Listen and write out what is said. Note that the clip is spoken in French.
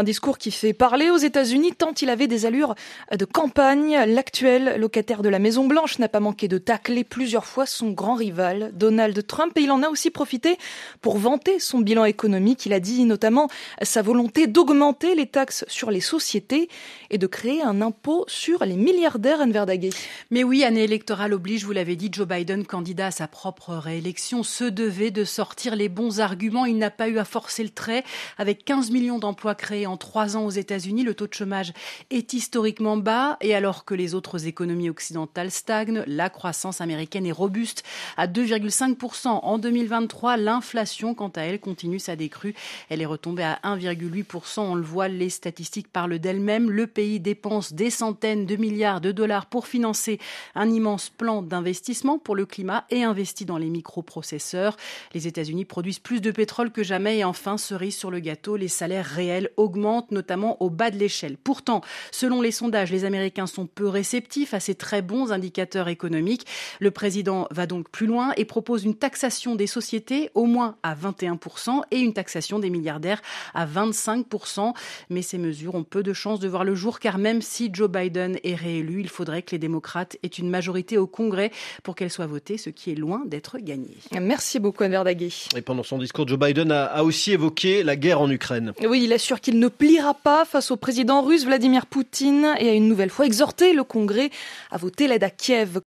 Un discours qui fait parler aux États-Unis tant il avait des allures de campagne. L'actuel locataire de la Maison Blanche n'a pas manqué de tacler plusieurs fois son grand rival, Donald Trump, et il en a aussi profité pour vanter son bilan économique. Il a dit notamment sa volonté d'augmenter les taxes sur les sociétés et de créer un impôt sur les milliardaires, Anne Verdaguer. Mais oui, année électorale oblige, vous l'avez dit, Joe Biden, candidat à sa propre réélection, se devait de sortir les bons arguments. Il n'a pas eu à forcer le trait. Avec 15 millions d'emplois créés en trois ans aux États-Unis, le taux de chômage est historiquement bas et alors que les autres économies occidentales stagnent, la croissance américaine est robuste à 2,5% en 2023. L'inflation, quant à elle, continue sa décrue. Elle est retombée à 1,8%. On le voit, les statistiques parlent d'elles-mêmes. Le pays dépense des centaines de milliards de dollars pour financer un immense plan d'investissement pour le climat et investit dans les microprocesseurs. Les États-Unis produisent plus de pétrole que jamais et enfin, cerise sur le gâteau, les salaires réels augmentent notamment au bas de l'échelle. Pourtant, selon les sondages, les Américains sont peu réceptifs à ces très bons indicateurs économiques. Le président va donc plus loin et propose une taxation des sociétés au moins à 21% et une taxation des milliardaires à 25%. Mais ces mesures ont peu de chances de voir le jour car même si Joe Biden est réélu, il faudrait que les démocrates aient une majorité au Congrès pour qu'elle soit votée, ce qui est loin d'être gagné. Merci beaucoup, Anne Verdaguet. Et pendant son discours, Joe Biden a aussi évoqué la guerre en Ukraine. Oui, il assure qu'il ne pliera pas face au président russe Vladimir Poutine et a une nouvelle fois exhorté le Congrès à voter l'aide à Kiev